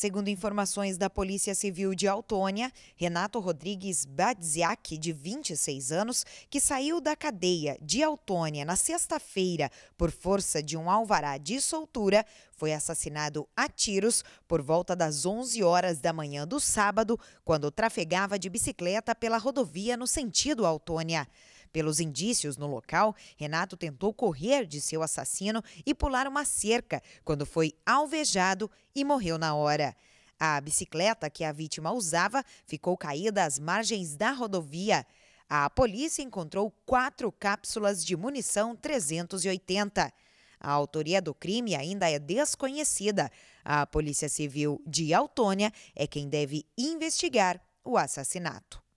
Segundo informações da Polícia Civil de Autônia, Renato Rodrigues Badziak, de 26 anos, que saiu da cadeia de Autônia na sexta-feira por força de um alvará de soltura, foi assassinado a tiros por volta das 11 horas da manhã do sábado, quando trafegava de bicicleta pela rodovia no sentido Autônia. Pelos indícios no local, Renato tentou correr de seu assassino e pular uma cerca, quando foi alvejado e morreu na hora. A bicicleta que a vítima usava ficou caída às margens da rodovia. A polícia encontrou quatro cápsulas de munição 380. A autoria do crime ainda é desconhecida. A Polícia Civil de Autônia é quem deve investigar o assassinato.